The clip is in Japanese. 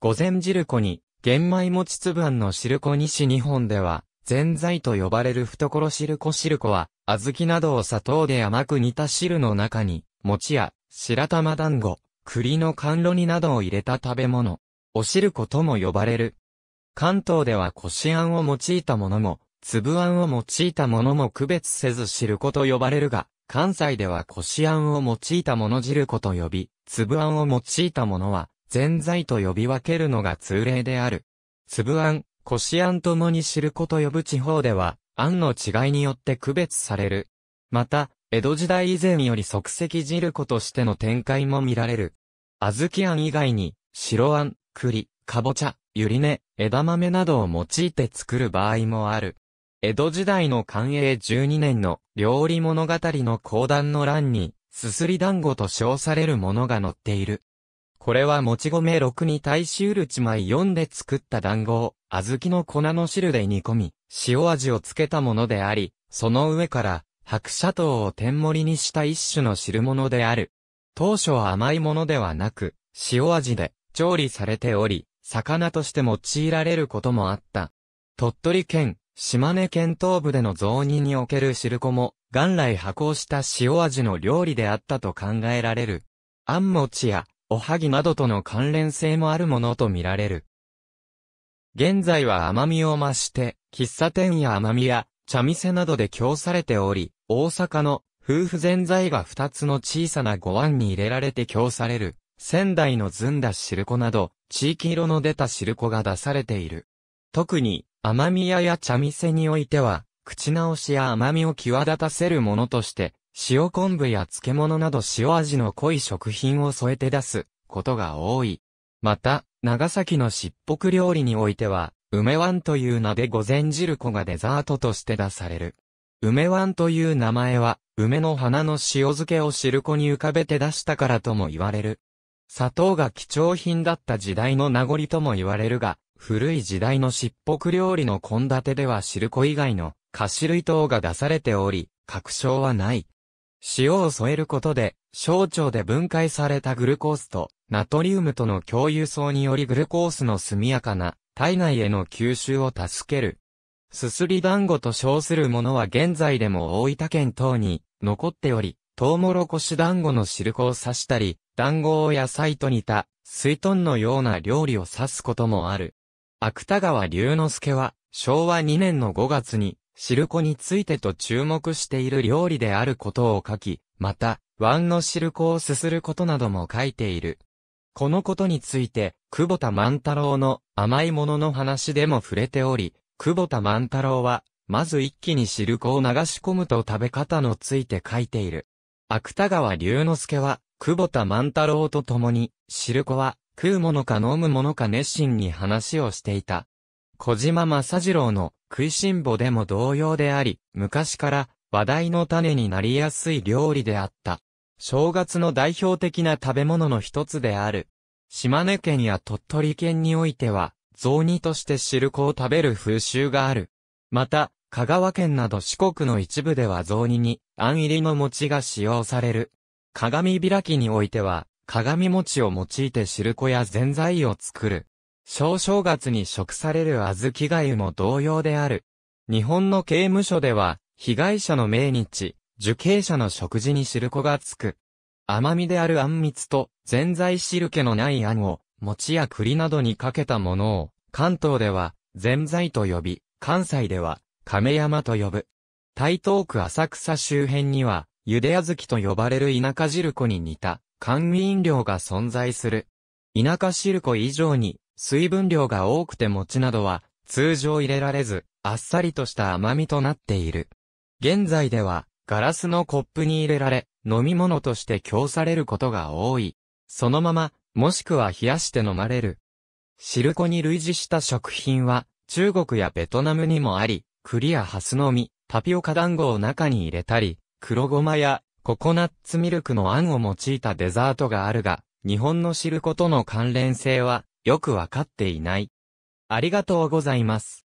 午前汁粉に、玄米餅粒あんの汁粉西日本では、全材と呼ばれる懐汁粉汁粉は、小豆などを砂糖で甘く煮た汁の中に、餅や、白玉団子、栗の甘露煮などを入れた食べ物、お汁粉とも呼ばれる。関東ではこしあんを用いたものも、粒あんを用いたものも区別せず汁粉と呼ばれるが、関西ではこしあんを用いたもの汁粉と呼び、粒あんを用いたものは、全財と呼び分けるのが通例である。粒あん、こしあんともに汁粉と呼ぶ地方では、あんの違いによって区別される。また、江戸時代以前より即席汁粉としての展開も見られる。小豆あん以外に、白あん、栗、かぼちゃ、ゆり根、枝豆などを用いて作る場合もある。江戸時代の寛永12年の料理物語の講談の欄に、すすり団子と称されるものが載っている。これはもち米6に対しうるち米4で作った団子を、小豆の粉の汁で煮込み、塩味をつけたものであり、その上から、白砂糖を天盛りにした一種の汁物である。当初は甘いものではなく、塩味で調理されており、魚として用いられることもあった。鳥取県、島根県東部での雑煮における汁粉も、元来発酵した塩味の料理であったと考えられる。あん餅や、おはぎなどとの関連性もあるものとみられる。現在は甘みを増して、喫茶店や甘みや茶店などで供されており、大阪の夫婦全在が二つの小さなご飯に入れられて供される、仙台のずんだ汁粉など、地域色の出た汁粉が出されている。特に、甘み屋や茶店においては、口直しや甘みを際立たせるものとして、塩昆布や漬物など塩味の濃い食品を添えて出すことが多い。また、長崎のしっぽく料理においては、梅湾という名で御前汁粉がデザートとして出される。梅湾という名前は、梅の花の塩漬けを汁粉に浮かべて出したからとも言われる。砂糖が貴重品だった時代の名残とも言われるが、古い時代のしっぽく料理の献立では汁粉以外の菓子類等が出されており、確証はない。塩を添えることで、小腸で分解されたグルコースとナトリウムとの共有層によりグルコースの速やかな体内への吸収を助ける。すすり団子と称するものは現在でも大分県等に残っており、トウモロコシ団子の汁粉を刺したり、団子を野菜と煮た、水豚のような料理を刺すこともある。芥川龍之介は、昭和2年の5月に、汁粉についてと注目している料理であることを書き、また、ワンの汁粉をすすることなども書いている。このことについて、久保田万太郎の甘いものの話でも触れており、久保田万太郎は、まず一気に汁粉を流し込むと食べ方のついて書いている。芥川龍之介は、久保田万太郎と共に、汁粉は、食うものか飲むものか熱心に話をしていた。小島正次郎の食いしん坊でも同様であり、昔から話題の種になりやすい料理であった。正月の代表的な食べ物の一つである。島根県や鳥取県においては、雑煮として汁粉を食べる風習がある。また、香川県など四国の一部では雑煮に、あん入りの餅が使用される。鏡開きにおいては、鏡餅を用いて汁粉やぜんざいを作る。小正月に食される小豆がゆも同様である。日本の刑務所では、被害者の命日、受刑者の食事に汁粉がつく。甘みであるあんみつと、ぜんざい汁気のないあんを、餅や栗などにかけたものを、関東では、ぜんざいと呼び、関西では、亀山と呼ぶ。台東区浅草周辺には、ゆであずきと呼ばれる田舎汁粉に似た、甘味飲料が存在する。田舎汁粉以上に、水分量が多くて餅などは通常入れられず、あっさりとした甘みとなっている。現在では、ガラスのコップに入れられ、飲み物として供されることが多い。そのまま、もしくは冷やして飲まれる。汁粉に類似した食品は、中国やベトナムにもあり、栗やハスの実、タピオカ団子を中に入れたり、黒ごまやココナッツミルクのあんを用いたデザートがあるが、日本の汁粉との関連性はよくわかっていない。ありがとうございます。